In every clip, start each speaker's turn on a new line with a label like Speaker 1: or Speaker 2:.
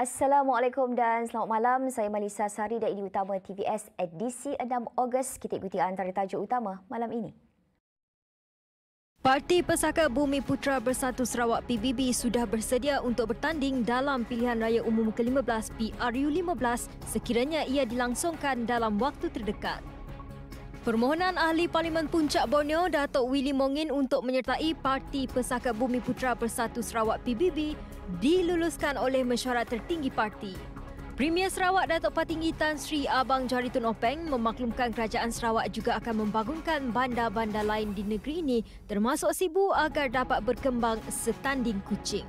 Speaker 1: Assalamualaikum dan selamat malam. Saya Malisa Sari dari Ini Utama TVS edisi 6 Ogos. Kita ikuti antara tajuk utama malam ini.
Speaker 2: Parti Pesaka Bumi Putra Bersatu Sarawak PBB sudah bersedia untuk bertanding dalam pilihan raya umum ke-15 PRU15 sekiranya ia dilangsungkan dalam waktu terdekat. Permohonan Ahli Parlimen Puncak Borneo, Datuk Willy Mongin untuk menyertai Parti Pesaka Bumi Putra Bersatu Sarawak PBB diluluskan oleh mesyuarat tertinggi parti. Premier Sarawak Datuk Patinggi Tan Sri Abang Johari Tun Openg memaklumkan kerajaan Sarawak juga akan membangunkan bandar-bandar lain di negeri ini termasuk Sibu agar dapat berkembang setanding kucing.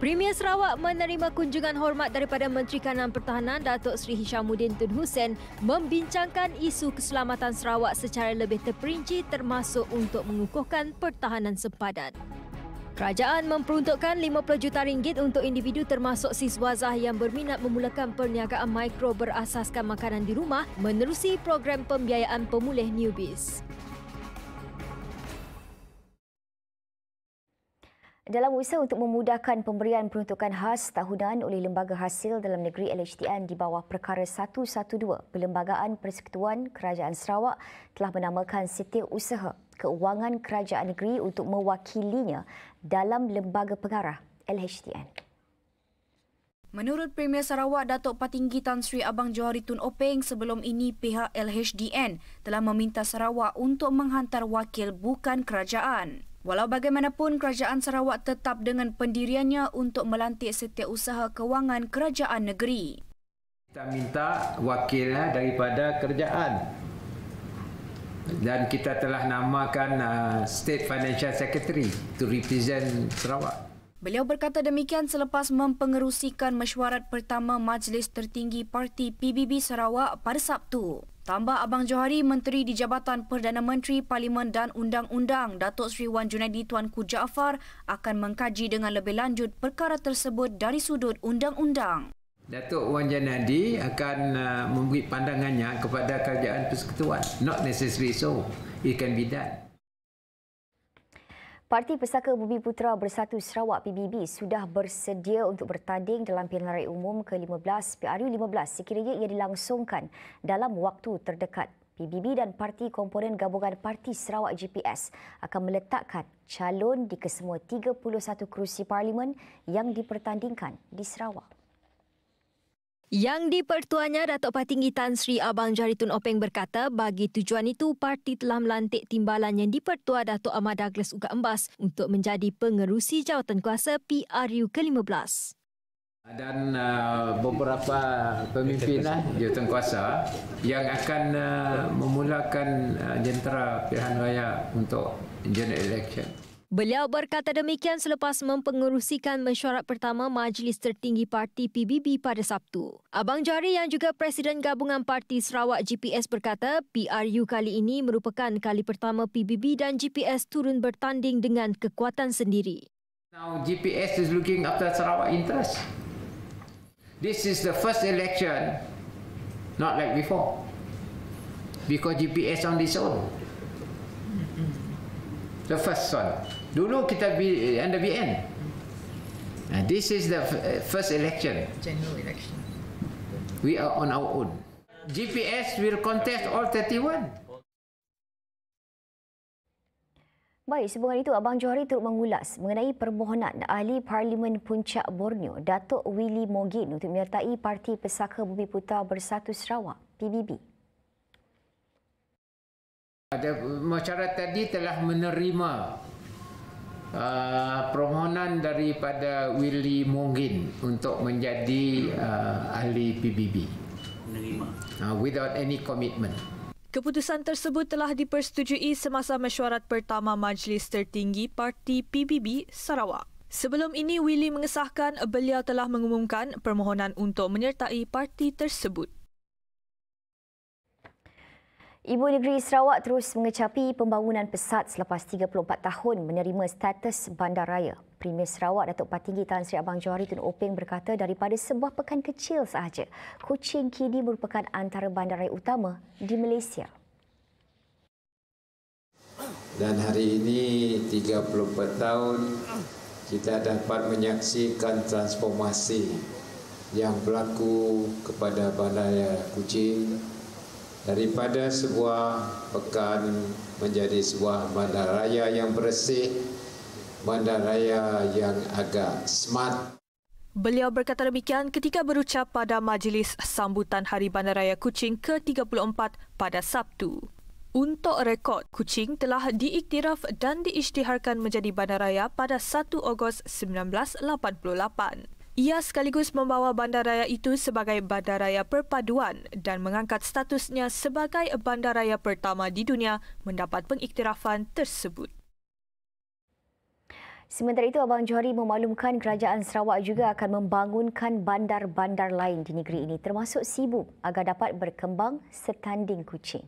Speaker 2: Premier Sarawak menerima kunjungan hormat daripada Menteri Kanan Pertahanan Datuk Sri Hishamuddin Tun Hussein membincangkan isu keselamatan Sarawak secara lebih terperinci termasuk untuk mengukuhkan pertahanan sempadan. Kerajaan memperuntukkan 50 juta ringgit untuk individu termasuk siswa Zah yang berminat memulakan perniagaan mikro berasaskan makanan di rumah menerusi program pembiayaan pemulih Newbies.
Speaker 1: Dalam usaha untuk memudahkan pemberian peruntukan khas tahunan oleh Lembaga Hasil dalam Negeri LHTN di bawah Perkara 112, Perlembagaan Persekutuan Kerajaan Sarawak telah menamakan setiap usaha keuangan kerajaan negeri untuk mewakilinya dalam lembaga pengarah LHTN. Menurut Premier Sarawak Datuk Patinggi Tan Sri Abang Johari Tun Openg, sebelum ini pihak LHDN telah meminta Sarawak untuk menghantar wakil bukan kerajaan. Walau bagaimanapun, kerajaan Sarawak tetap dengan pendiriannya untuk melantik setiap usaha kewangan kerajaan negeri.
Speaker 3: Kita minta wakil daripada kerajaan dan kita telah namakan uh, State Financial Secretary to represent Sarawak.
Speaker 1: Beliau berkata demikian selepas mempengerusikan mesyuarat pertama Majlis Tertinggi Parti PBB Sarawak pada Sabtu. Tambah Abang Johari, Menteri di Jabatan Perdana Menteri Parlimen dan Undang-Undang, Datuk Sri Wan Junaidi Tuan Tuanku Jaafar akan mengkaji dengan lebih lanjut perkara tersebut dari sudut undang-undang.
Speaker 3: Datuk Wan Janadi akan uh, memberi pandangannya kepada kerajaan persekutuan. Not necessary so. It can be done.
Speaker 1: Parti Pesaka Bumi Putera Bersatu Sarawak PBB sudah bersedia untuk bertanding dalam pilihan raya umum ke-15 PRU-15 sekiranya ia dilangsungkan dalam waktu terdekat. PBB dan parti komponen gabungan Parti Sarawak GPS akan meletakkan calon di kesemua 31 kerusi parlimen yang dipertandingkan di Sarawak.
Speaker 2: Yang di-Pertuanya Datuk Patinggi Tan Sri Abang Tun Openg berkata bagi tujuan itu parti telah melantik timbalan yang di-Pertua Datuk Ahmad Douglas Uga Embas untuk menjadi pengerusi jawatan kuasa PRU ke-15.
Speaker 3: Dan uh, beberapa pemimpin lah, jawatan kuasa yang akan uh, memulakan uh, jentera pilihan raya untuk general election.
Speaker 2: Beliau berkata demikian selepas mempengerusikan mesyuarat pertama Majlis Tertinggi Parti PBB pada Sabtu. Abang Jari yang juga Presiden Gabungan Parti Sarawak GPS berkata PRU kali ini merupakan kali pertama PBB dan GPS turun bertanding dengan kekuatan sendiri. Now GPS is
Speaker 3: looking after Sarawak interest. This is the first election not like before. Because GPS on this own the first son. Dulu kita be eh, under BN. And uh, this is the eh, first election. General election. We are on our own. GPS will contest all 31.
Speaker 1: Baik, sebuah itu Abang Johari turut mengulas mengenai permohonan Ahli Parlimen Puncak Borneo, Datuk Willy Mogin untuk menyertai Parti Pesaka Bumi Putra Bersatu Sarawak, PBB
Speaker 3: masyarakat tadi telah menerima uh, permohonan daripada Willy Mungin untuk menjadi uh, ahli PBB. Menerima. Uh, without any commitment.
Speaker 4: Keputusan tersebut telah dipersetujui semasa mesyuarat pertama Majlis Tertinggi Parti PBB Sarawak. Sebelum ini, Willy mengesahkan beliau telah mengumumkan permohonan untuk menyertai parti tersebut.
Speaker 1: Ibu Negeri Sarawak terus mengecapi pembangunan pesat selepas 34 tahun menerima status bandaraya. Premier Sarawak Datuk Patinggi Tan Sri Abang Johari Tun Openg berkata daripada sebuah pekan kecil sahaja, Kuching kini merupakan antara bandaraya utama di Malaysia.
Speaker 3: Dan hari ini 34 tahun kita dapat menyaksikan transformasi yang berlaku kepada bandaraya Kuching daripada sebuah pekan menjadi sebuah bandar raya yang bersih, bandar raya yang agak smart.
Speaker 4: Beliau berkata demikian ketika berucap pada majlis sambutan Hari Bandar Raya Kuching ke-34 pada Sabtu. Untuk rekod, Kuching telah diiktiraf dan diisytiharkan menjadi bandar raya pada 1 Ogos 1988. Ia sekaligus membawa bandaraya itu sebagai bandaraya perpaduan dan mengangkat statusnya sebagai bandaraya pertama di dunia mendapat pengiktirafan tersebut.
Speaker 1: Sementara itu, Abang Johari memaklumkan kerajaan Sarawak juga akan membangunkan bandar-bandar lain di negeri ini termasuk Sibu agar dapat berkembang setanding kucing.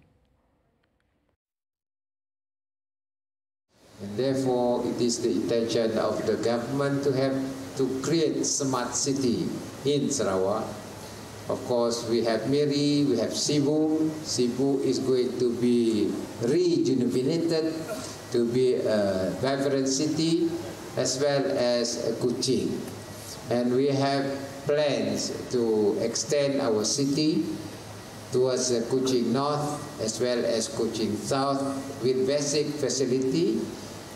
Speaker 5: Therefore,
Speaker 3: it is the intention of the government to have to create smart city in Sarawak. Of course, we have Miri, we have Cebu. Cebu is going to be rejuvenated to be a vibrant city as well as Kuching. And we have plans to extend our city towards Kuching North as well as Kuching South with basic facility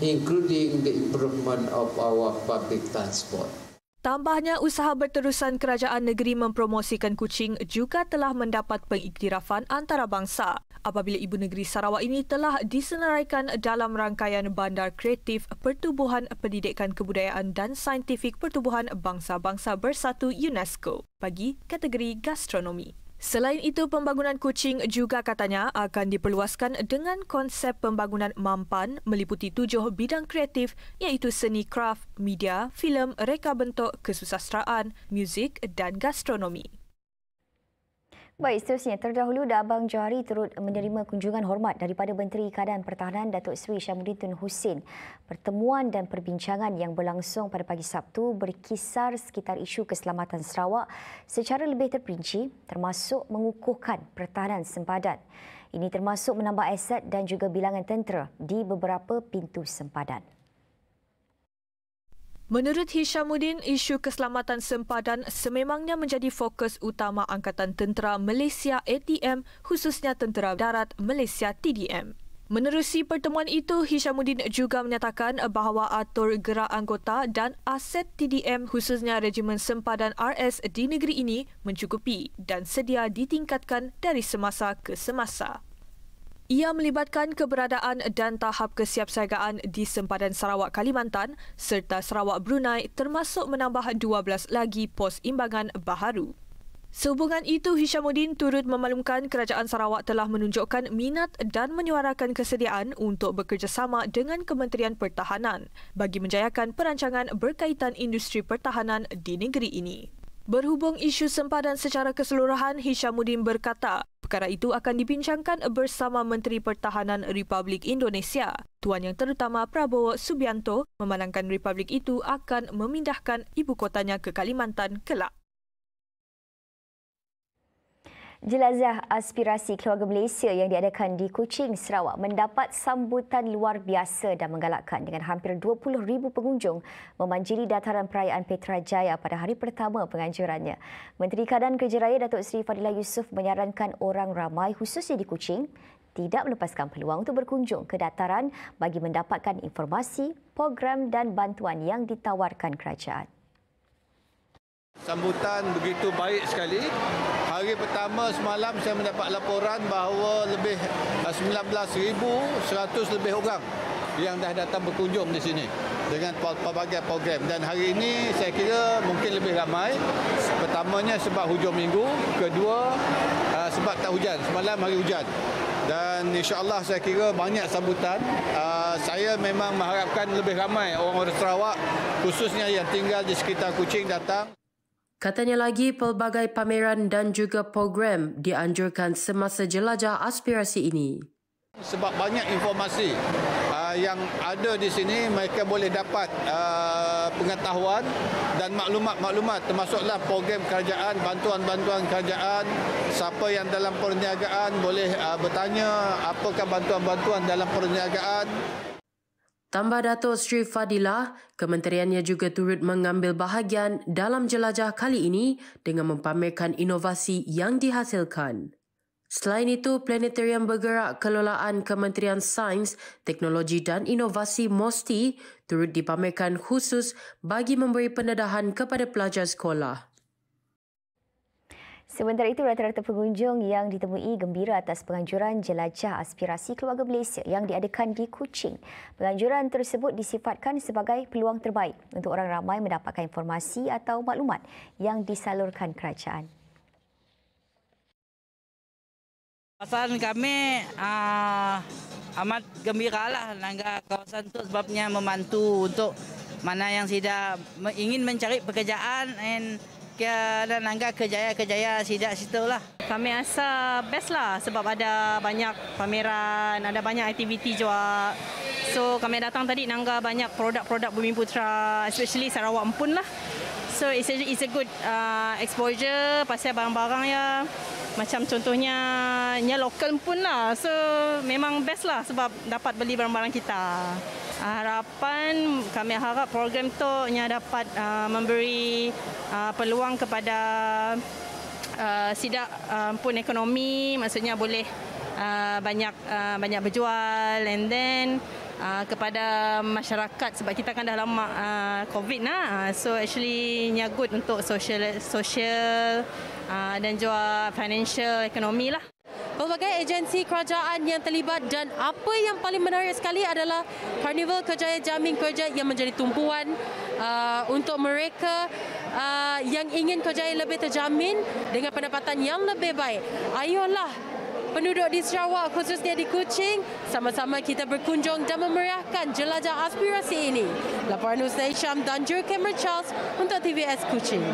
Speaker 3: including the improvement of our public transport.
Speaker 4: Tambahnya usaha berterusan kerajaan negeri mempromosikan kucing juga telah mendapat pengiktirafan antarabangsa apabila ibu negeri Sarawak ini telah disenaraikan dalam rangkaian bandar kreatif Pertubuhan Pendidikan Kebudayaan dan Saintifik Pertubuhan Bangsa-Bangsa Bersatu UNESCO bagi kategori gastronomi. Selain itu, pembangunan kucing juga katanya akan diperluaskan dengan konsep pembangunan mampan meliputi tujuh bidang kreatif iaitu seni kraft, media, filem, reka bentuk, kesusasteraan, muzik dan gastronomi.
Speaker 1: Baik, seterusnya terdahulu Abang Johari turut menerima kunjungan hormat daripada Menteri Keadaan Pertahanan Datuk Seri Syamuddin Tun Hussein. Pertemuan dan perbincangan yang berlangsung pada pagi Sabtu berkisar sekitar isu keselamatan Sarawak secara lebih terperinci termasuk mengukuhkan pertahanan sempadan. Ini termasuk menambah aset dan juga bilangan tentera di beberapa pintu sempadan.
Speaker 4: Menurut Hishamuddin, isu keselamatan sempadan sememangnya menjadi fokus utama Angkatan Tentera Malaysia ATM khususnya Tentera Darat Malaysia TDM. Menerusi pertemuan itu, Hishamuddin juga menyatakan bahawa atur gerak anggota dan aset TDM khususnya Regimen Sempadan RS di negeri ini mencukupi dan sedia ditingkatkan dari semasa ke semasa. Ia melibatkan keberadaan dan tahap kesiapsiagaan di sempadan Sarawak Kalimantan serta Sarawak Brunei termasuk menambah 12 lagi pos imbangan baharu. Sehubungan itu, Hishamuddin turut memaklumkan Kerajaan Sarawak telah menunjukkan minat dan menyuarakan kesediaan untuk bekerjasama dengan Kementerian Pertahanan bagi menjayakan perancangan berkaitan industri pertahanan di negeri ini. Berhubung isu sempadan secara keseluruhan, Hishamuddin berkata, perkara itu akan dibincangkan bersama Menteri Pertahanan Republik Indonesia. Tuan yang terutama Prabowo Subianto memandangkan Republik itu akan memindahkan ibu kotanya ke Kalimantan kelak.
Speaker 1: Jelazah aspirasi keluarga Malaysia yang diadakan di Kuching, Sarawak mendapat sambutan luar biasa dan menggalakkan dengan hampir 20,000 pengunjung memanjiri dataran perayaan Petra Jaya pada hari pertama penganjurannya. Menteri Kadan Kerja Raya Datuk Seri Fadila Yusof menyarankan orang ramai khususnya di Kuching tidak melepaskan peluang untuk berkunjung ke dataran bagi mendapatkan informasi, program dan bantuan yang ditawarkan kerajaan.
Speaker 6: Sambutan begitu baik sekali Hari pertama semalam saya mendapat laporan bahawa lebih 19,100 eh, lebih orang yang dah datang berkunjung di sini dengan pelbagai program. Dan hari ini saya kira mungkin lebih ramai. Pertamanya sebab hujung minggu. Kedua eh, sebab tak hujan. Semalam hari hujan. Dan insyaAllah saya kira banyak sambutan. Eh, saya memang mengharapkan lebih ramai orang-orang Sarawak khususnya yang tinggal di sekitar Kuching datang.
Speaker 7: Katanya lagi pelbagai pameran dan juga program dianjurkan semasa jelajah aspirasi ini.
Speaker 6: Sebab banyak informasi ah, yang ada di sini mereka boleh dapat ah, pengetahuan dan maklumat-maklumat termasuklah program kerajaan, bantuan-bantuan kerajaan, siapa yang dalam perniagaan boleh uh, bertanya apakah bantuan-bantuan dalam perniagaan.
Speaker 7: Tambah Dato' Sri Fadilah, kementeriannya juga turut mengambil bahagian dalam jelajah kali ini dengan mempamerkan inovasi yang dihasilkan. Selain itu, Planetarium Bergerak Kelolaan Kementerian Sains, Teknologi dan Inovasi MOSTI turut dipamerkan khusus bagi memberi pendedahan kepada pelajar sekolah.
Speaker 1: Sementara itu, rata-rata pengunjung yang ditemui gembira atas penganjuran jelajah aspirasi keluarga Malaysia yang diadakan di Kuching. Penganjuran tersebut disifatkan sebagai peluang terbaik untuk orang ramai mendapatkan informasi atau maklumat yang disalurkan kerajaan.
Speaker 7: Kawasan kami uh, amat gembira lah langga kawasan itu sebabnya membantu untuk mana yang tidak ingin mencari pekerjaan and Kia dan Angga kejaya-kejaya sidak situ lah. Kami rasa best lah sebab ada banyak
Speaker 4: pameran, ada banyak aktiviti juga. So kami datang tadi Nangga banyak produk-produk Bumi Putra, especially Sarawak Empun lah. So it's a, it's a good uh, exposure pasal barang-barang ya. Macam contohnya nya lokal pun lah.
Speaker 7: So memang best lah sebab dapat beli barang-barang kita. Ah, harapan kami harap program tu nya dapat uh, memberi uh, peluang kepada uh, sidak uh, pun ekonomi maksudnya boleh uh,
Speaker 4: banyak uh, banyak berjual and then Ah, kepada masyarakat sebab
Speaker 7: kita kan dah lama uh, COVID nah. So actually nyagut untuk social social uh, dan juga financial ekonomi lah. Pelbagai agensi kerajaan yang terlibat dan apa yang paling menarik sekali adalah Carnival Kerjaya Jamin Kerja yang menjadi tumpuan uh, untuk mereka uh, yang ingin kerjaya lebih terjamin dengan pendapatan yang lebih baik. Ayolah penduduk di Sarawak khususnya di Kuching sama-sama kita berkunjung dan memeriahkan jelajah aspirasi ini. Laporan Usai Syam dan juru kamera Charles untuk TVS Kuching.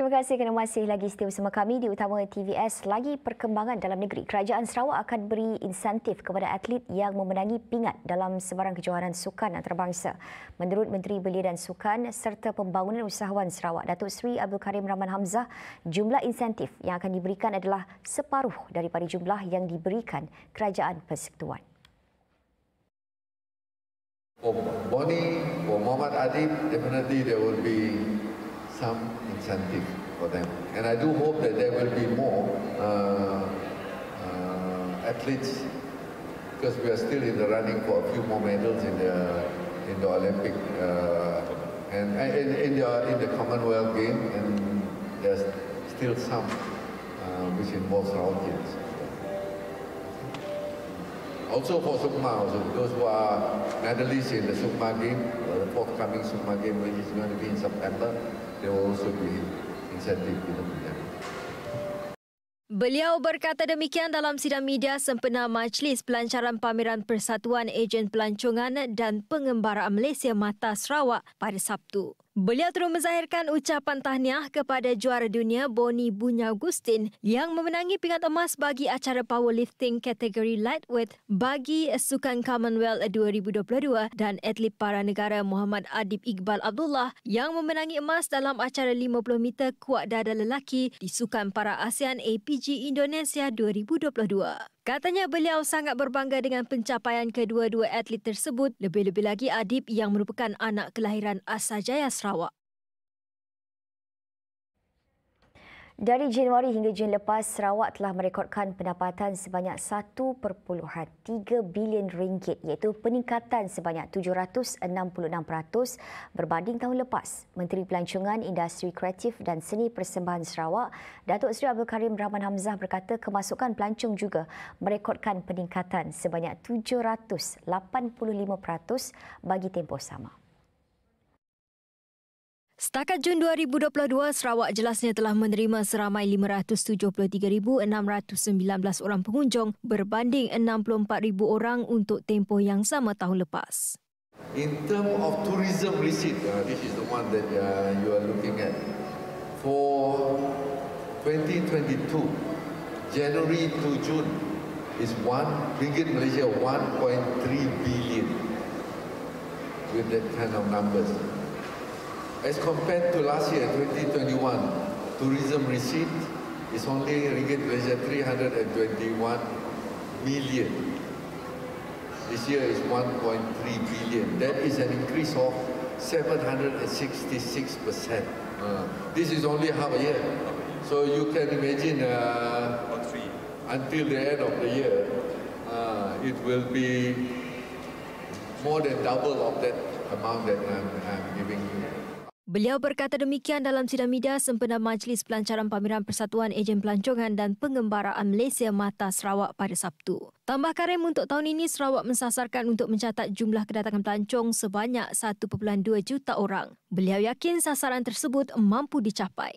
Speaker 1: Terima kasih kerana masih lagi setia bersama kami di Utama TVS. Lagi perkembangan dalam negeri, Kerajaan Sarawak akan beri insentif kepada atlet yang memenangi pingat dalam sebarang kejuaraan sukan antarabangsa. Menurut Menteri Belia dan Sukan serta Pembangunan Usahawan Sarawak, Datuk Seri Abdul Karim Rahman Hamzah, jumlah insentif yang akan diberikan adalah separuh daripada jumlah yang diberikan Kerajaan Persekutuan.
Speaker 5: Bonnie, Muhammad Adib, definitely there will be some incentive for them. And I do hope that there will be more uh, uh, athletes because we are still in the running for a few more medals in the in the Olympic uh, and, in, the in the Commonwealth game and there's still some uh, which involves routines. Also for Sukma, also those who are medalists in the Sukma game, the forthcoming Sukma game which is going to be in September, they also give incentive to the media.
Speaker 2: Beliau berkata demikian dalam sidang media sempena Majlis Pelancaran Pameran Persatuan Ejen Pelancongan dan Pengembaraan Malaysia Mata Sarawak pada Sabtu. Beliau terus menzahirkan ucapan tahniah kepada juara dunia Boni Bunya Agustin yang memenangi pingat emas bagi acara powerlifting kategori lightweight bagi Sukan Commonwealth 2022 dan atlet para negara Muhammad Adib Iqbal Abdullah yang memenangi emas dalam acara 50 meter kuat dada lelaki di Sukan Para ASEAN APG Indonesia 2022. Katanya beliau sangat berbangga dengan pencapaian kedua-dua atlet tersebut, lebih-lebih lagi Adib yang merupakan anak kelahiran Asajaya Sarawak.
Speaker 1: Dari Januari hingga Jun lepas, Sarawak telah merekodkan pendapatan sebanyak 1.3 bilion ringgit iaitu peningkatan sebanyak 766% berbanding tahun lepas. Menteri Pelancongan Industri Kreatif dan Seni Persembahan Sarawak, Datuk Seri Abdul Karim Rahman Hamzah berkata kemasukan pelancong juga merekodkan peningkatan sebanyak 785% bagi tempoh sama.
Speaker 2: Setakat Jun 2022, Sarawak jelasnya telah menerima seramai 573,619 orang pengunjung berbanding 64,000 orang untuk tempoh yang sama tahun lepas.
Speaker 5: In term of tourism receipt, uh, this is the one that uh, you are looking at. For 2022, January to June, is one ringgit Malaysia 1.3 billion with that kind of numbers. As compared to last year, 2021, tourism receipt is only ringgit Malaysia 321 million. This year is 1.3 billion. That is an increase of 766%. Uh, this is only half a year. So you can imagine uh, until the end of the year, uh, it will be more than double of that amount that I'm, I'm giving you.
Speaker 2: Beliau berkata demikian dalam sidang media sempena Majlis Pelancaran Pameran Persatuan Ejen Pelancongan dan Pengembaraan Malaysia Mata Sarawak pada Sabtu. Tambah karim untuk tahun ini, Sarawak mensasarkan untuk mencatat jumlah kedatangan pelancong sebanyak 1.2 juta orang. Beliau yakin sasaran tersebut mampu dicapai.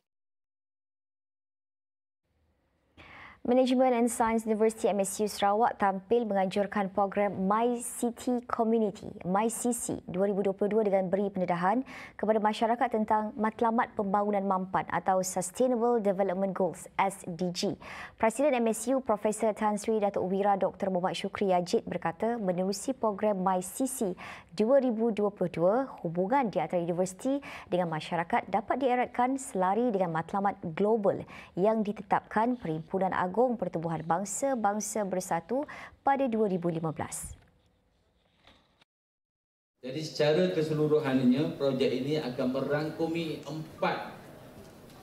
Speaker 2: Management and Science
Speaker 1: University MSU Sarawak tampil menganjurkan program My City Community, (MyCC) 2022 dengan beri pendedahan kepada masyarakat tentang matlamat pembangunan mampan atau Sustainable Development Goals, SDG. Presiden MSU Profesor Tan Sri Datuk Wira Dr. Muhammad Shukri Yajid berkata menerusi program MyCC 2022, hubungan di antara universiti dengan masyarakat dapat dieratkan selari dengan matlamat global yang ditetapkan Perhimpunan Agama. Agung Pertubuhan Bangsa-Bangsa Bersatu pada 2015.
Speaker 8: Jadi secara keseluruhannya projek ini akan merangkumi empat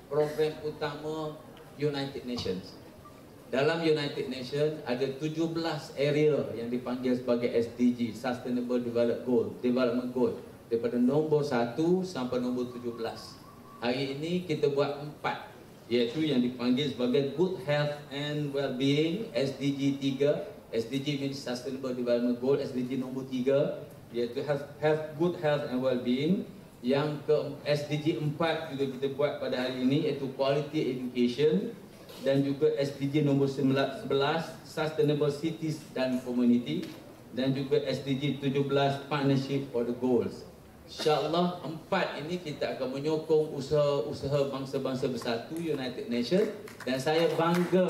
Speaker 8: program utama United Nations. Dalam United Nations ada 17 area yang dipanggil sebagai SDG, Sustainable Development Goal, Development Goal daripada nombor 1 sampai nombor 17. Hari ini kita buat empat iaitu yang dipanggil sebagai Good Health and Wellbeing SDG 3 SDG means Sustainable Development Goal SDG nombor 3 iaitu have, have Good Health and Wellbeing yang ke SDG 4 juga kita buat pada hari ini iaitu Quality Education dan juga SDG nombor 11 Sustainable Cities dan Community dan juga SDG 17 Partnership for the Goals InsyaAllah empat ini kita akan menyokong usaha-usaha bangsa-bangsa bersatu United Nations dan saya bangga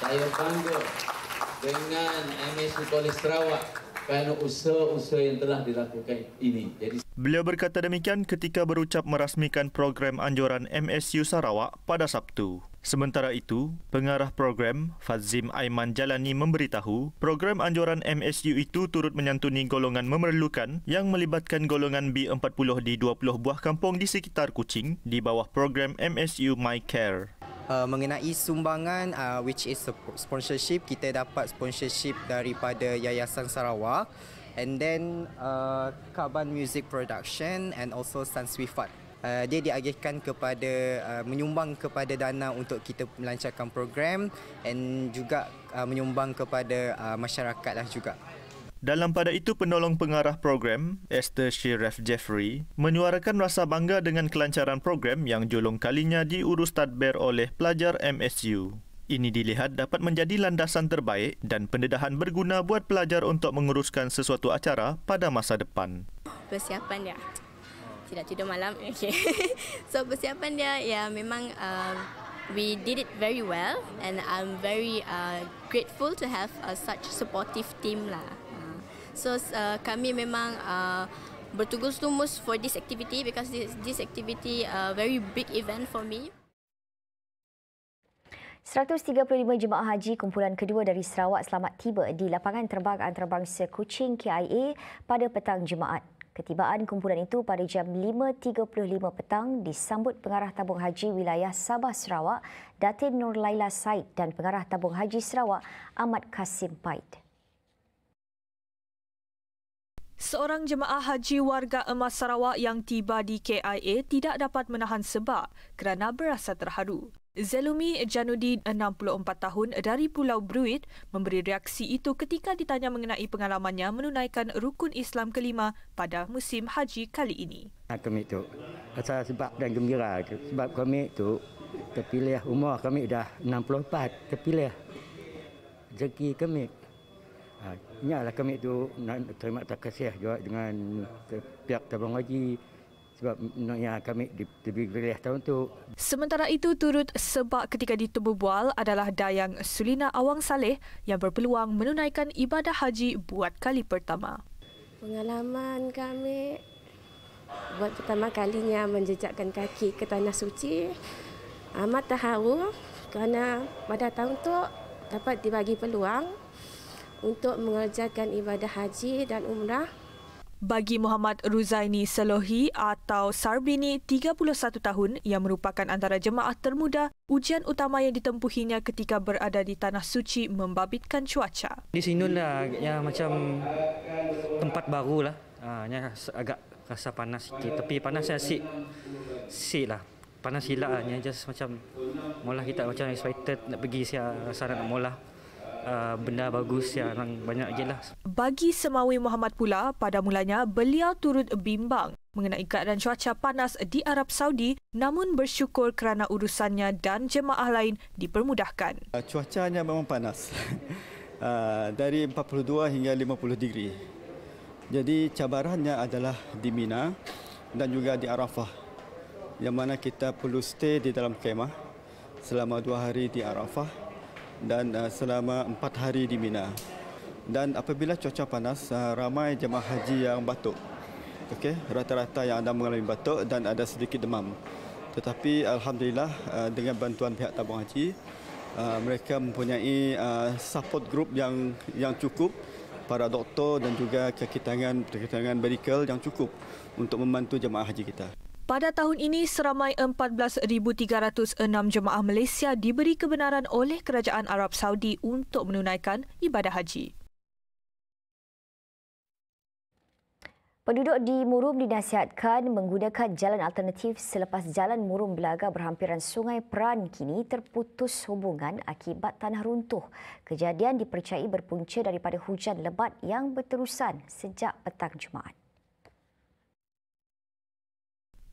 Speaker 8: saya bangga dengan MSU Kuala Sarawak kerana usaha-usaha yang telah dilakukan ini. Jadi
Speaker 9: Beliau berkata demikian ketika berucap merasmikan program anjuran MSU Sarawak pada Sabtu. Sementara itu, pengarah program Fazim Aiman Jalani memberitahu program anjuran MSU itu turut menyantuni golongan memerlukan yang melibatkan golongan B40 di 20 buah kampung di sekitar Kuching di bawah program MSU My Care uh, mengenai sumbangan uh, which is sponsorship kita dapat sponsorship daripada Yayasan Sarawak and then uh, Kaban Music Production and also San Swifat. Uh, dia diagihkan kepada uh, menyumbang kepada dana untuk kita melancarkan program and juga uh, menyumbang kepada uh, masyarakat lah juga. Dalam pada itu, penolong pengarah program, Esther Sheriff Jeffrey, menyuarakan rasa bangga dengan kelancaran program yang julung kalinya diurus tadbir oleh pelajar MSU. Ini dilihat dapat menjadi landasan terbaik dan pendedahan berguna buat pelajar untuk menguruskan sesuatu acara pada masa depan.
Speaker 2: Persiapan dia. Tidak tidur malam. Okay. so persiapan
Speaker 4: dia, ya memang uh, we did it very well and I'm very uh,
Speaker 7: grateful to have a uh, such supportive team lah. So uh, kami memang uh, bertugas tumus for this activity because this, this activity a uh, very big event for me.
Speaker 1: 135 jemaah haji kumpulan kedua dari Sarawak selamat tiba di lapangan terbang antarabangsa Kuching KIA pada petang Jumaat. Ketibaan kumpulan itu pada jam 5.35 petang disambut pengarah tabung haji wilayah Sabah Sarawak, Datin Nur Laila Said dan pengarah tabung haji Sarawak Ahmad Kasim Pait.
Speaker 4: Seorang jemaah haji warga emas Sarawak yang tiba di KIA tidak dapat menahan sebab kerana berasa terharu. Zelumi Janudi, 64 tahun dari Pulau Bruit, memberi reaksi itu ketika ditanya mengenai pengalamannya menunaikan rukun Islam kelima pada musim haji kali ini.
Speaker 10: Kami itu rasa sebab dan gembira sebab kami itu terpilih umur kami dah 64 terpilih. Jeki kami Ha, ini adalah kami itu nak terima tak kasih juga dengan pihak tabung haji sebab yang kami diberi tahun
Speaker 7: itu.
Speaker 4: Sementara itu turut sebab ketika ditubuh bual adalah Dayang Sulina Awang Saleh yang berpeluang menunaikan ibadah haji buat kali pertama.
Speaker 7: Pengalaman kami buat pertama kalinya menjejakkan kaki ke tanah suci amat terharu kerana pada tahun itu dapat dibagi peluang untuk mengerjakan ibadah haji dan umrah.
Speaker 4: Bagi Muhammad Ruzaini Selohi atau Sarbini, 31 tahun yang merupakan antara jemaah termuda, ujian utama yang ditempuhinya ketika berada di Tanah Suci membabitkan cuaca.
Speaker 5: Di sini lah, ya, macam tempat baru lah. Ah, ya, agak rasa panas sikit. Tapi panas saya asyik. Asyik lah. Panas hilang. Lah, ya, just macam mula kita macam excited nak pergi. Saya rasa nak mula uh, benda bagus yang banyak je lah.
Speaker 4: Bagi Semawi Muhammad pula, pada mulanya beliau turut bimbang mengenai keadaan cuaca panas di Arab Saudi namun bersyukur kerana urusannya dan jemaah lain dipermudahkan.
Speaker 9: Uh, cuacanya memang panas. Uh, dari 42 hingga 50 degree. Jadi cabarannya adalah di Mina dan juga di Arafah. Yang mana kita perlu stay di dalam kemah selama dua hari di Arafah dan uh, selama empat hari di Mina. Dan apabila cuaca panas, uh, ramai jemaah haji yang batuk. Okey, rata-rata yang ada mengalami batuk dan ada sedikit demam. Tetapi alhamdulillah uh, dengan bantuan pihak tabung haji, uh, mereka mempunyai uh, support group yang yang cukup para doktor dan juga kaki tangan, medical yang cukup untuk membantu jemaah haji kita.
Speaker 4: Pada tahun ini, seramai 14,306 jemaah Malaysia diberi kebenaran oleh Kerajaan Arab Saudi untuk menunaikan ibadah haji.
Speaker 1: Penduduk di Murum dinasihatkan menggunakan jalan alternatif selepas jalan Murum Belaga berhampiran Sungai Peran kini terputus hubungan akibat tanah runtuh. Kejadian dipercayai berpunca daripada hujan lebat yang berterusan sejak petang Jumaat.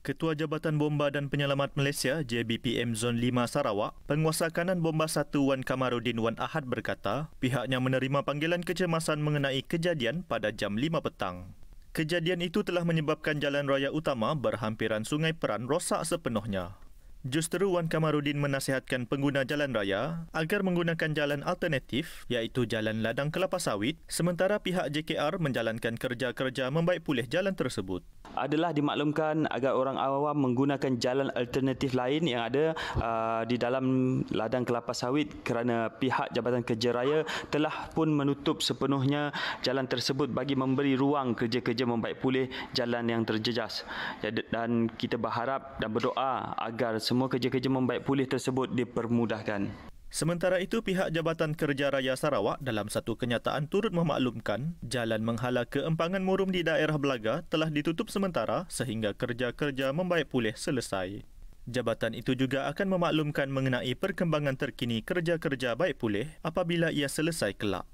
Speaker 9: Ketua Jabatan Bomba dan Penyelamat Malaysia JBPM Zon 5 Sarawak, penguasa kanan Bomba 1 Wan Kamarudin Wan Ahad berkata pihaknya menerima panggilan kecemasan mengenai kejadian pada jam 5 petang. Kejadian itu telah menyebabkan jalan raya utama berhampiran Sungai Peran rosak sepenuhnya. Justeru Wan Kamarudin menasihatkan pengguna jalan raya agar menggunakan jalan alternatif iaitu Jalan Ladang Kelapa Sawit sementara pihak JKR menjalankan kerja-kerja membaik pulih jalan tersebut. Adalah dimaklumkan agar orang awam menggunakan jalan alternatif lain yang ada uh, di dalam Ladang Kelapa Sawit kerana pihak Jabatan Kerja Raya telah pun menutup sepenuhnya jalan tersebut bagi memberi ruang kerja-kerja membaik pulih jalan yang terjejas. Ya, dan kita berharap dan berdoa agar semua semua kerja-kerja membaik pulih tersebut dipermudahkan. Sementara itu, pihak Jabatan Kerja Raya Sarawak dalam satu kenyataan turut memaklumkan jalan menghala keempangan murum di daerah Belaga telah ditutup sementara sehingga kerja-kerja membaik pulih selesai. Jabatan itu juga akan memaklumkan mengenai perkembangan terkini kerja-kerja baik pulih apabila ia selesai kelak.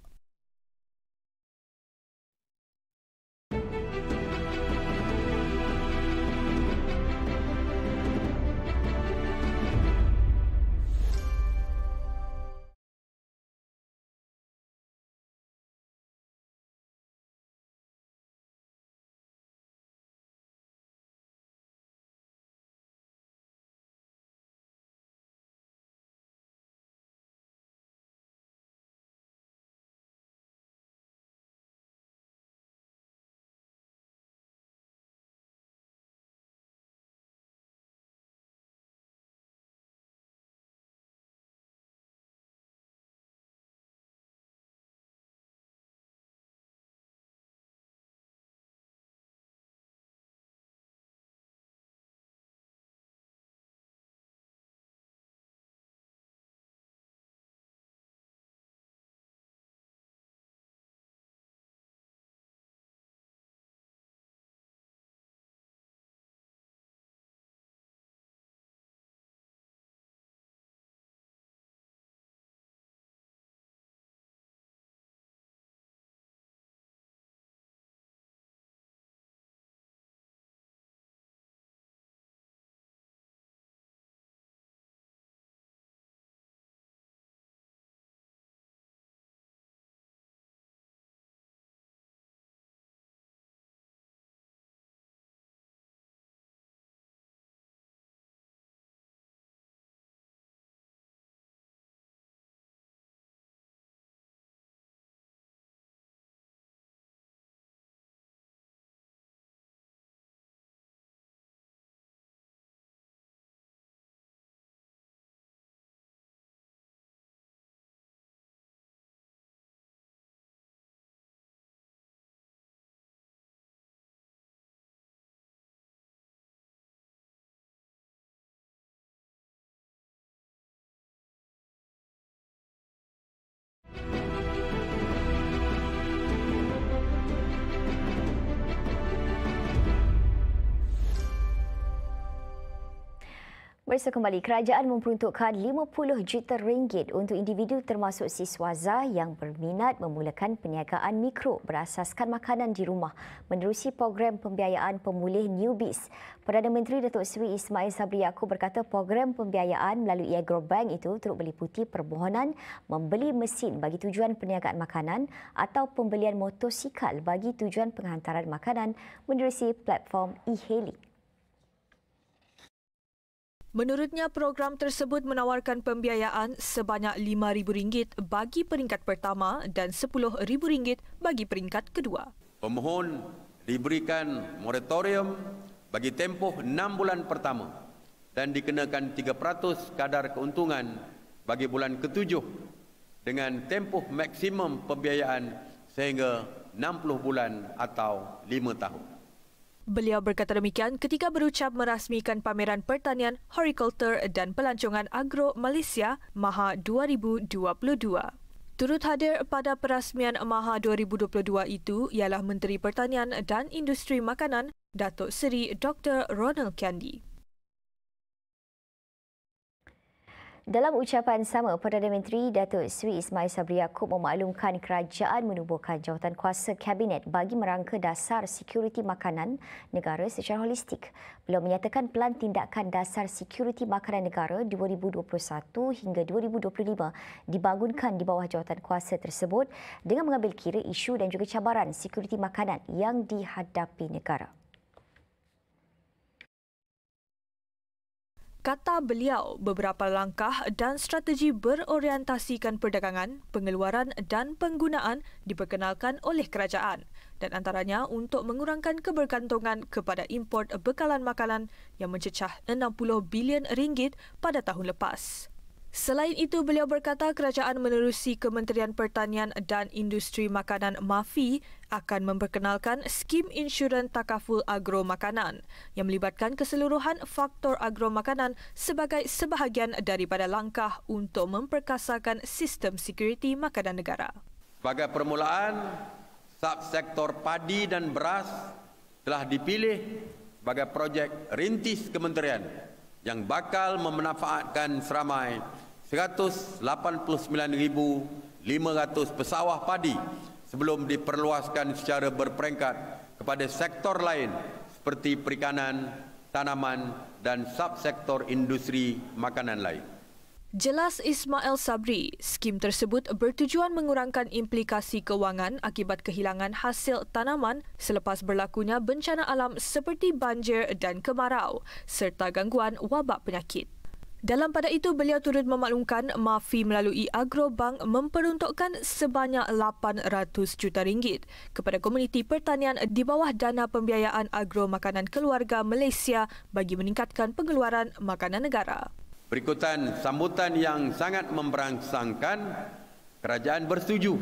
Speaker 1: Bersa kembali, kerajaan memperuntukkan 50 juta ringgit untuk individu termasuk siswaza yang berminat memulakan perniagaan mikro berasaskan makanan di rumah menerusi program pembiayaan pemulih Newbies. Perdana Menteri Datuk Seri Ismail Sabri Yaakob berkata program pembiayaan melalui Agrobank itu turut meliputi permohonan membeli mesin bagi tujuan perniagaan makanan atau pembelian motosikal bagi tujuan penghantaran makanan menerusi platform e-hailing.
Speaker 4: Menurutnya, program tersebut menawarkan pembiayaan sebanyak RM5,000 bagi peringkat pertama dan RM10,000 bagi peringkat kedua.
Speaker 10: Pemohon diberikan moratorium bagi tempoh 6 bulan pertama dan dikenakan 3% kadar keuntungan bagi bulan ketujuh dengan tempoh maksimum pembiayaan sehingga 60 bulan atau 5 tahun.
Speaker 4: Beliau berkata demikian ketika berucap merasmikan pameran pertanian Horticulture dan Pelancongan Agro Malaysia Maha 2022. Turut hadir pada perasmian Maha 2022 itu ialah Menteri Pertanian dan Industri Makanan Datuk Seri Dr Ronald Kandi.
Speaker 1: Dalam ucapan sama, Perdana Menteri Datuk Sri Ismail Sabri Yaakob memaklumkan kerajaan menubuhkan jawatan kuasa kabinet bagi merangka dasar sekuriti makanan negara secara holistik. Beliau menyatakan pelan tindakan dasar sekuriti makanan negara 2021 hingga 2025 dibangunkan di bawah jawatan kuasa tersebut dengan mengambil kira isu dan juga cabaran sekuriti makanan yang dihadapi negara.
Speaker 4: Kata beliau, beberapa langkah dan strategi berorientasikan perdagangan, pengeluaran dan penggunaan diperkenalkan oleh kerajaan dan antaranya untuk mengurangkan kebergantungan kepada import bekalan makanan yang mencecah 60 bilion ringgit pada tahun lepas. Selain itu, beliau berkata kerajaan menerusi Kementerian Pertanian dan Industri Makanan MAFI akan memperkenalkan skim insurans takaful agro makanan yang melibatkan keseluruhan faktor agro makanan sebagai sebahagian daripada langkah untuk memperkasakan sistem security makanan negara.
Speaker 10: Sebagai permulaan, subsektor padi dan beras telah dipilih sebagai projek rintis kementerian yang bakal memanfaatkan seramai 189,500 pesawah padi sebelum diperluaskan secara berperingkat kepada sektor lain seperti perikanan, tanaman dan subsektor industri makanan lain.
Speaker 4: Jelas Ismail Sabri, skim tersebut bertujuan mengurangkan implikasi kewangan akibat kehilangan hasil tanaman selepas berlakunya bencana alam seperti banjir dan kemarau serta gangguan wabak penyakit. Dalam pada itu, beliau turut memaklumkan Mafi melalui Agrobank memperuntukkan sebanyak 800 juta ringgit kepada komuniti pertanian di bawah dana pembiayaan agro makanan keluarga Malaysia bagi meningkatkan pengeluaran makanan negara.
Speaker 10: Berikutan sambutan yang sangat memperangsangkan, kerajaan bersetuju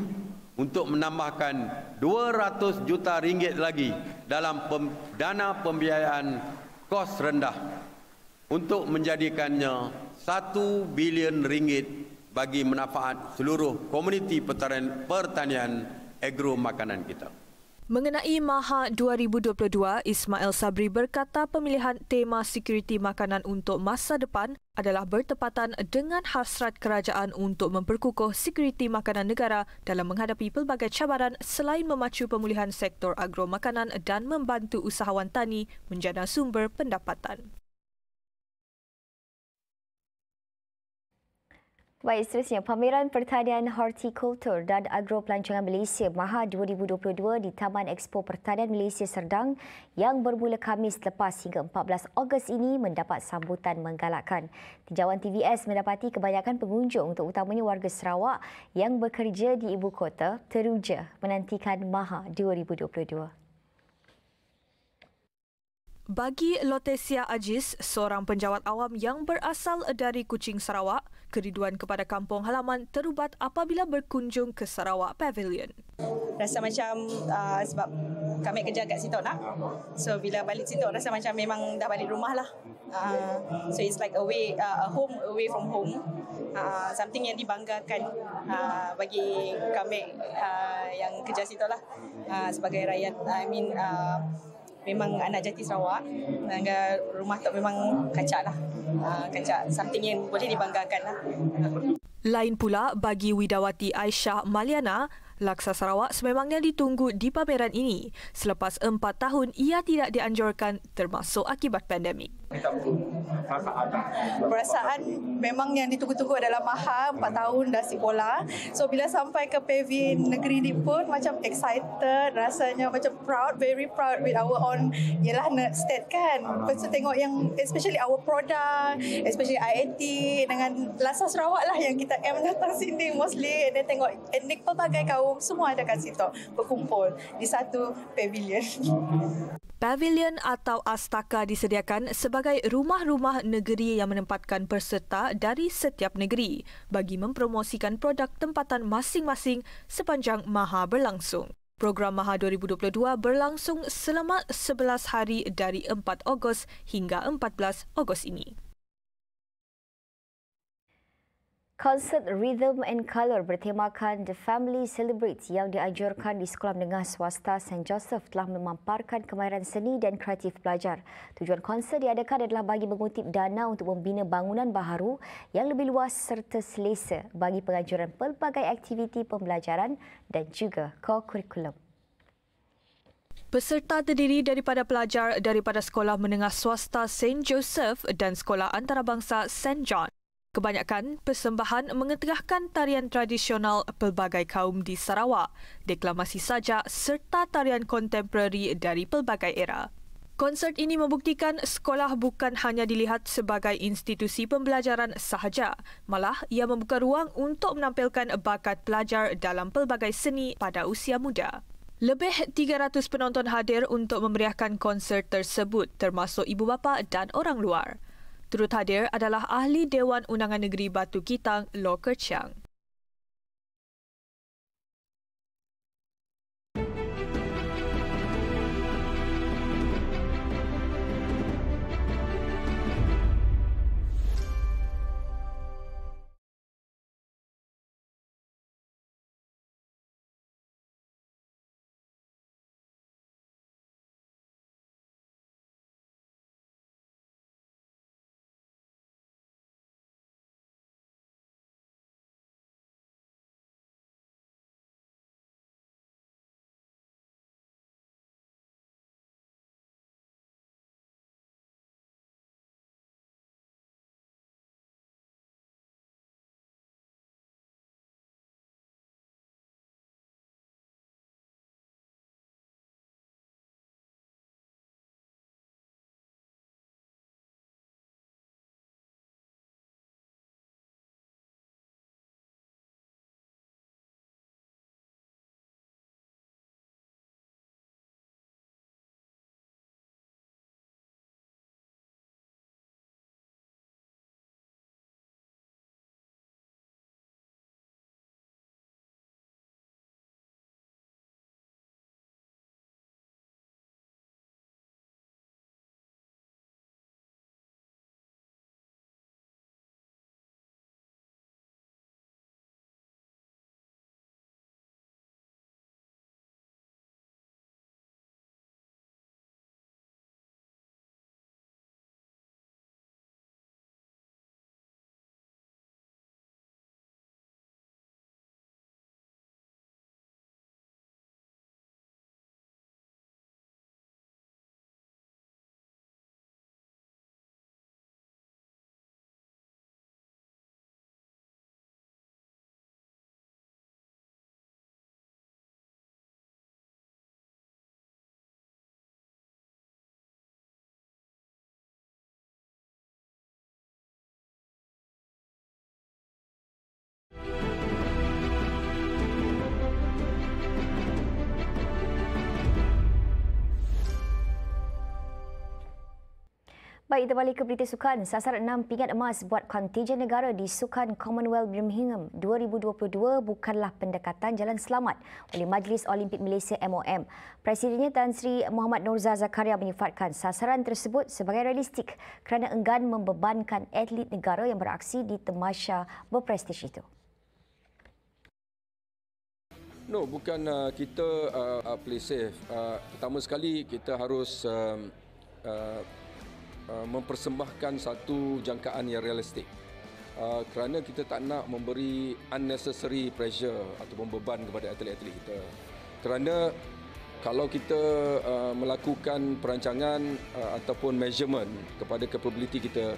Speaker 10: untuk menambahkan 200 juta ringgit lagi dalam pem, dana pembiayaan kos rendah untuk menjadikannya 1 bilion ringgit bagi manfaat seluruh komuniti pertanian, pertanian agro makanan kita.
Speaker 4: Mengenai Maha 2022, Ismail Sabri berkata pemilihan tema sekuriti makanan untuk masa depan adalah bertepatan dengan hasrat kerajaan untuk memperkukuh sekuriti makanan negara dalam menghadapi pelbagai cabaran selain memacu pemulihan sektor agro makanan dan membantu usahawan tani menjana sumber pendapatan.
Speaker 1: Baik, seterusnya, Pameran Pertanian Hortikultur dan agro pelancongan Malaysia MAHA 2022 di Taman Expo Pertanian Malaysia Serdang yang bermula Kamis lepas hingga 14 Ogos ini mendapat sambutan menggalakkan. Tinjauan TVS mendapati kebanyakan pengunjung untuk utamanya warga Sarawak yang bekerja di ibu kota teruja menantikan MAHA 2022.
Speaker 4: Bagi Lotesia Ajis, seorang penjawat awam yang berasal dari Kuching Sarawak, keriduan kepada kampung halaman terubat apabila berkunjung ke Sarawak Pavilion. Rasa macam uh, sebab kami kerja kat situ nak. So bila balik situ rasa macam memang dah balik rumah lah. Uh, so it's like away, uh, a home away from home. Uh, something yang dibanggakan uh, bagi kami uh, yang kerja situ lah. Uh, sebagai rakyat, I mean... Uh, memang anak jati Sarawak dengan rumah tu memang kacak lah ah, kacak something yang boleh dibanggakan lah lain pula bagi Widawati Aisyah Maliana Laksa Sarawak sememangnya ditunggu di pameran ini selepas empat tahun ia tidak dianjurkan termasuk akibat pandemik
Speaker 6: perasaan
Speaker 4: perasaan memang yang ditunggu-tunggu adalah maha empat tahun dah sekolah so bila sampai ke Pavin negeri ni pun macam excited rasanya macam proud very proud with our own ialah nerd state kan lepas tu tengok yang especially our product especially IIT dengan Lasa Sarawak lah yang kita M datang sini mostly and then tengok etnik pelbagai kaum semua ada kat situ berkumpul di satu pavilion Pavilion atau astaka disediakan sebagai rumah-rumah negeri yang menempatkan peserta dari setiap negeri bagi mempromosikan produk tempatan masing-masing sepanjang Maha berlangsung. Program Maha 2022 berlangsung selama 11 hari dari 4 Ogos hingga 14 Ogos ini.
Speaker 1: Konsert Rhythm and Color bertemakan The Family Celebrates yang dianjurkan di Sekolah Menengah Swasta St. Joseph telah memamparkan kemahiran seni dan kreatif pelajar. Tujuan konser diadakan adalah bagi mengutip dana untuk membina bangunan baharu yang lebih luas serta selesa bagi penganjuran pelbagai aktiviti pembelajaran dan juga kurikulum.
Speaker 4: Peserta terdiri daripada pelajar daripada Sekolah Menengah Swasta St. Joseph dan Sekolah Antarabangsa St. John. Kebanyakan persembahan mengetengahkan tarian tradisional pelbagai kaum di Sarawak, deklamasi saja serta tarian kontemporari dari pelbagai era. Konsert ini membuktikan sekolah bukan hanya dilihat sebagai institusi pembelajaran sahaja, malah ia membuka ruang untuk menampilkan bakat pelajar dalam pelbagai seni pada usia muda. Lebih 300 penonton hadir untuk memeriahkan konsert tersebut termasuk ibu bapa dan orang luar. Turut hadir adalah Ahli Dewan Undangan Negeri Batu Kitang, Lo Kerchang.
Speaker 1: Baik, kita balik ke berita sukan. Sasar enam pingat emas buat kontijen negara di Sukan Commonwealth Birmingham 2022 bukanlah pendekatan jalan selamat oleh Majlis Olimpik Malaysia MOM. Presidennya Tan Sri Muhammad Norza Zakaria menyifatkan sasaran tersebut sebagai realistik kerana enggan membebankan atlet negara yang beraksi di temasya berprestij itu.
Speaker 11: No, bukan uh, kita uh, uh, play safe. Uh, pertama sekali, kita harus um, uh, uh, Uh, mempersembahkan satu jangkaan yang realistik uh, kerana kita tak nak memberi unnecessary pressure atau beban kepada atlet-atlet kita kerana kalau kita uh, melakukan perancangan ataupun measurement kepada capability kita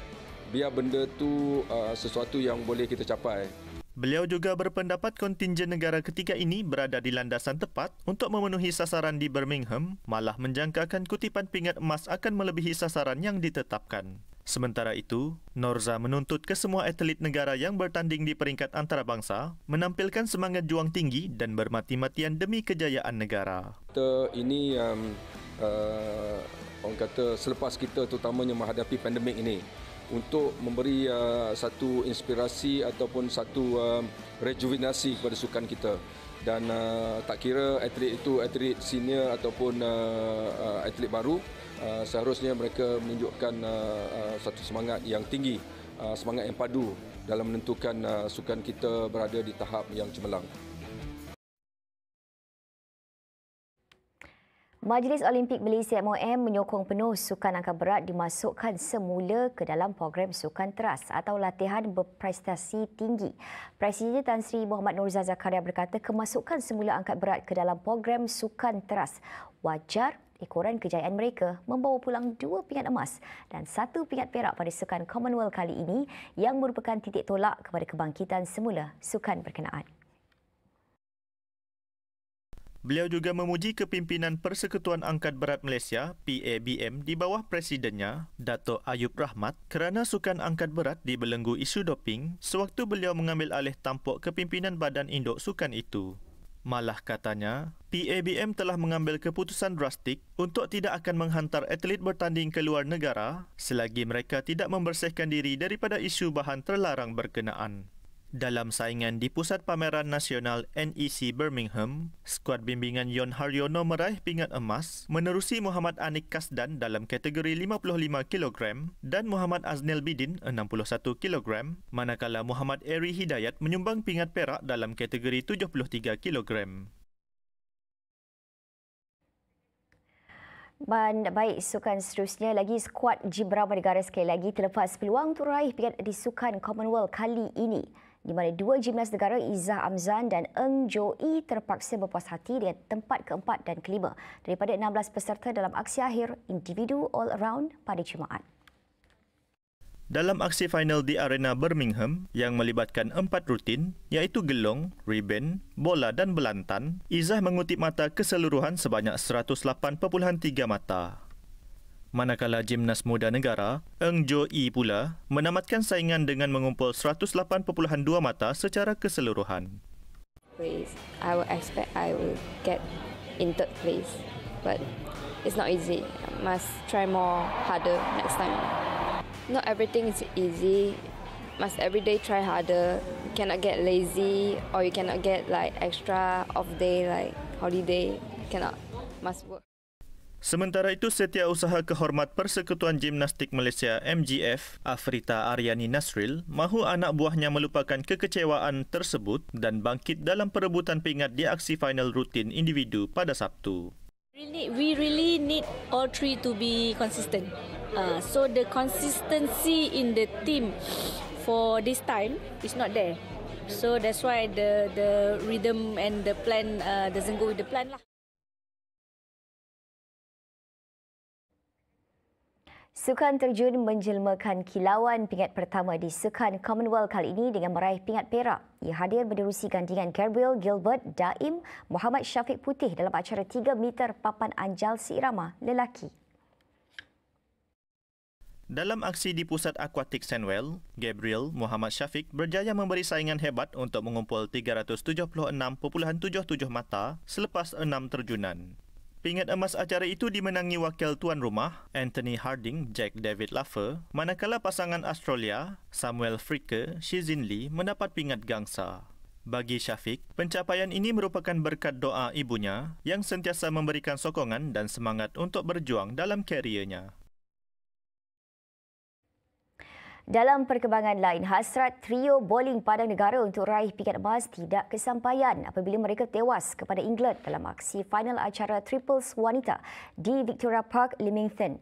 Speaker 11: biar benda tu sesuatu yang boleh kita capai
Speaker 9: Beliau juga berpendapat kontingen negara ketiga ini berada di landasan tepat untuk memenuhi sasaran di Birmingham, malah menjangkakan kutipan pingat emas akan melebihi sasaran yang ditetapkan. Sementara itu, Norza menuntut kesemua atlet negara yang bertanding di peringkat antarabangsa menampilkan semangat juang tinggi dan bermati-matian demi kejayaan negara.
Speaker 11: Kita ini um, uh, orang kata selepas kita terutamanya menghadapi pandemik ini, untuk memberi uh, satu inspirasi ataupun satu uh, rejuvenasi kepada sukan kita dan uh, tak kira atlet itu atlet senior ataupun uh, uh, atlet baru uh, seharusnya mereka menunjukkan uh, uh, satu semangat yang tinggi uh, semangat yang padu dalam menentukan uh, sukan kita berada di tahap yang cemerlang
Speaker 1: Majlis Olimpik Malaysia MOM menyokong penuh sukan angka berat dimasukkan semula ke dalam program sukan teras atau latihan berprestasi tinggi. Presiden Tan Sri Muhammad Nur Zakaria berkata kemasukan semula angkat berat ke dalam program sukan teras wajar ekoran kejayaan mereka membawa pulang dua pingat emas dan satu pingat perak pada sukan Commonwealth kali ini yang merupakan titik tolak kepada kebangkitan semula sukan berkenaan.
Speaker 9: Beliau juga memuji kepimpinan Persekutuan Angkat Berat Malaysia PABM di bawah presidennya Dato Ayub Rahmat kerana sukan angkat berat dibelenggu isu doping sewaktu beliau mengambil alih tampuk kepimpinan badan induk sukan itu. Malah katanya, PABM telah mengambil keputusan drastik untuk tidak akan menghantar atlet bertanding ke luar negara selagi mereka tidak membersihkan diri daripada isu bahan terlarang berkenaan. Dalam saingan di Pusat Pameran Nasional NEC Birmingham, skuad bimbingan Yon Haryono meraih pingat emas menerusi Muhammad Anik Kasdan dalam kategori 55 kg dan Muhammad Aznil Bidin 61 kg, manakala Muhammad Eri Hidayat menyumbang pingat perak dalam kategori 73 kg.
Speaker 1: Dan baik sukan seterusnya lagi skuad Jibrama Negara sekali lagi terlepas peluang untuk meraih pingat di sukan Commonwealth kali ini di mana dua gimnas negara Izzah Amzan dan Eng Joi terpaksa berpuas hati dengan tempat keempat dan kelima daripada 16 peserta dalam aksi akhir individu all around pada Jumaat.
Speaker 9: Dalam aksi final di arena Birmingham yang melibatkan empat rutin iaitu gelong, riben, bola dan belantan, Izzah mengutip mata keseluruhan sebanyak 108.3 mata. Manakala Gimnas Muda Negara, Eng Jo Yi pula menamatkan saingan dengan mengumpul 108.2 mata secara keseluruhan.
Speaker 2: Race, I will expect I will get in third place, but it's not easy. I must try more harder next time. Not everything is easy. Must every day try harder. You cannot get lazy or you cannot get like extra off day like holiday. You cannot. Must work.
Speaker 9: Sementara itu, Setiausaha Kehormat Persekutuan Gimnastik Malaysia MGF, Afrita Aryani Nasril, mahu anak buahnya melupakan kekecewaan tersebut dan bangkit dalam perebutan pingat di aksi final rutin individu pada Sabtu.
Speaker 2: We really need all three
Speaker 4: to be consistent. Uh, so the consistency in the team
Speaker 2: for this time is not there. So that's why the the rhythm and the plan uh, doesn't go with the plan lah.
Speaker 1: Sukan terjun menjelmakan kilauan pingat pertama di Sukan Commonwealth kali ini dengan meraih pingat perak. Ia hadir menerusi gandingan Gabriel Gilbert Daim Muhammad Syafiq Putih dalam acara 3 meter papan anjal si seirama lelaki.
Speaker 9: Dalam aksi di pusat akuatik Senwell, Gabriel Muhammad Syafiq berjaya memberi saingan hebat untuk mengumpul 376.77 mata selepas enam terjunan. Pingat emas acara itu dimenangi wakil tuan rumah Anthony Harding, Jack David Laffer, manakala pasangan Australia Samuel Fricker, Shi Jin Lee mendapat pingat gangsa. Bagi Syafiq, pencapaian ini merupakan berkat doa ibunya yang sentiasa memberikan sokongan dan semangat untuk berjuang dalam kariernya.
Speaker 1: Dalam perkembangan lain, hasrat trio bowling Padang Negara untuk raih pingat emas tidak kesampaian apabila mereka tewas kepada England dalam aksi final acara triples wanita di Victoria Park, Leamington.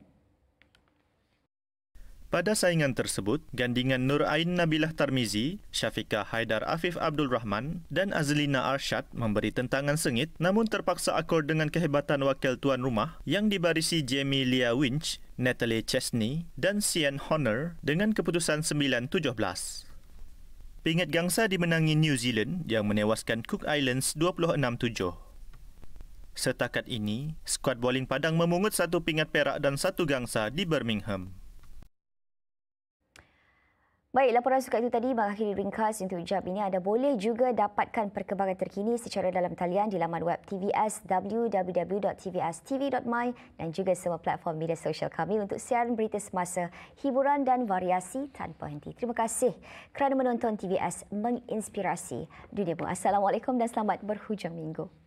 Speaker 9: Pada saingan tersebut, gandingan Nur Ain Nabilah Tarmizi, Syafika Haidar Afif Abdul Rahman dan Azlina Arshad memberi tentangan sengit namun terpaksa akur dengan kehebatan wakil tuan rumah yang dibarisi Jamie Leah Winch Natalie Chesney dan Sian Horner dengan keputusan 9-17. Pingat gangsa dimenangi New Zealand yang menewaskan Cook Islands 26-7. Setakat ini, skuad bowling padang memungut satu pingat perak dan satu gangsa di Birmingham.
Speaker 1: Baik, laporan suka itu tadi mengakhiri ringkas untuk jawab ini. Anda boleh juga dapatkan perkembangan terkini secara dalam talian di laman web TVS www.tvstv.my dan juga semua platform media sosial kami untuk siaran berita semasa, hiburan dan variasi tanpa henti. Terima kasih kerana menonton TVS menginspirasi dunia. Assalamualaikum dan selamat berhujung minggu.